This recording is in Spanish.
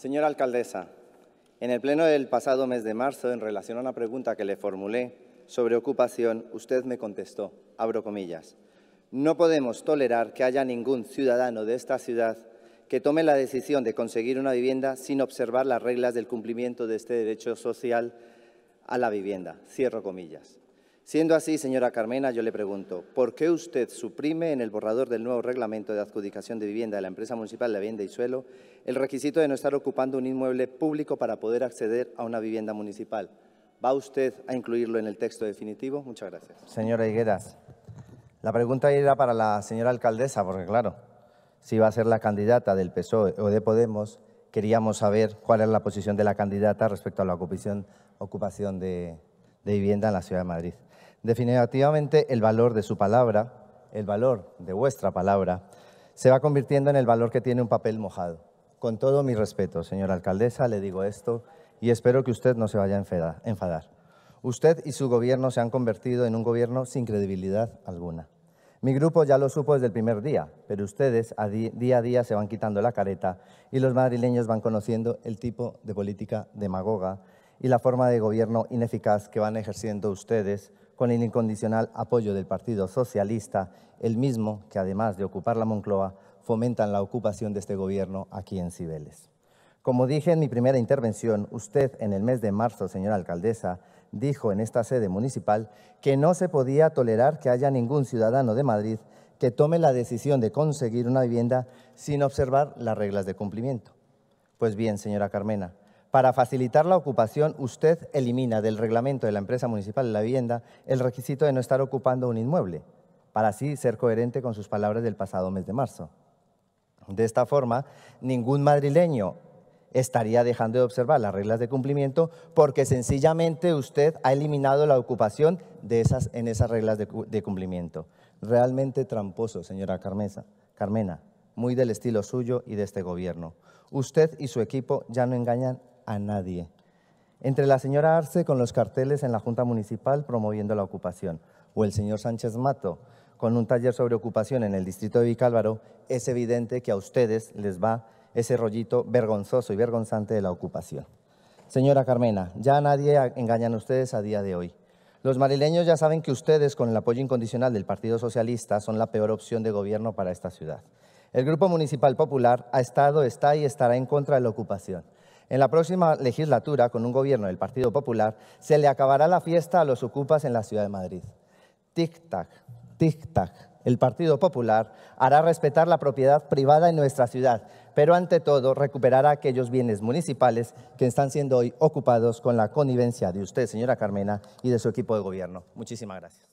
Señora alcaldesa, en el pleno del pasado mes de marzo, en relación a una pregunta que le formulé sobre ocupación, usted me contestó, abro comillas, no podemos tolerar que haya ningún ciudadano de esta ciudad que tome la decisión de conseguir una vivienda sin observar las reglas del cumplimiento de este derecho social a la vivienda. Cierro comillas. Siendo así, señora Carmena, yo le pregunto, ¿por qué usted suprime en el borrador del nuevo reglamento de adjudicación de vivienda de la empresa municipal de vivienda y suelo el requisito de no estar ocupando un inmueble público para poder acceder a una vivienda municipal? ¿Va usted a incluirlo en el texto definitivo? Muchas gracias. Señora Higueras, la pregunta era para la señora alcaldesa, porque claro, si va a ser la candidata del PSOE o de Podemos, queríamos saber cuál es la posición de la candidata respecto a la ocupación, de vivienda en la Ciudad de Madrid. Definitivamente el valor de su palabra, el valor de vuestra palabra, se va convirtiendo en el valor que tiene un papel mojado. Con todo mi respeto, señora alcaldesa, le digo esto y espero que usted no se vaya a enfadar. Usted y su gobierno se han convertido en un gobierno sin credibilidad alguna. Mi grupo ya lo supo desde el primer día, pero ustedes día a día se van quitando la careta y los madrileños van conociendo el tipo de política demagoga y la forma de gobierno ineficaz que van ejerciendo ustedes con el incondicional apoyo del Partido Socialista, el mismo que además de ocupar la Moncloa, fomentan la ocupación de este gobierno aquí en Cibeles. Como dije en mi primera intervención, usted en el mes de marzo, señora alcaldesa, dijo en esta sede municipal que no se podía tolerar que haya ningún ciudadano de Madrid que tome la decisión de conseguir una vivienda sin observar las reglas de cumplimiento. Pues bien, señora Carmena, para facilitar la ocupación, usted elimina del reglamento de la empresa municipal de la vivienda el requisito de no estar ocupando un inmueble, para así ser coherente con sus palabras del pasado mes de marzo. De esta forma, ningún madrileño estaría dejando de observar las reglas de cumplimiento porque sencillamente usted ha eliminado la ocupación de esas, en esas reglas de, cumplimiento. Realmente tramposo, señora Carmesa, Carmena, muy del estilo suyo y de este gobierno. Usted y su equipo ya no engañan a nadie. Entre la señora Arce con los carteles en la Junta Municipal promoviendo la ocupación, o el señor Sánchez Mato con un taller sobre ocupación en el distrito de Vicálvaro, es evidente que a ustedes les va ese rollito vergonzoso y vergonzante de la ocupación. Señora Carmena, ya a nadie engañan ustedes a día de hoy. Los marileños ya saben que ustedes, con el apoyo incondicional del Partido Socialista, son la peor opción de gobierno para esta ciudad. El Grupo Municipal Popular ha estado, está y estará en contra de la ocupación. En la próxima legislatura, con un gobierno del Partido Popular, se le acabará la fiesta a los ocupas en la Ciudad de Madrid. Tic-tac, tic-tac. El Partido Popular hará respetar la propiedad privada en nuestra ciudad, pero ante todo recuperará aquellos bienes municipales que están siendo hoy ocupados con la connivencia de usted, señora Carmena, y de su equipo de gobierno. Muchísimas gracias.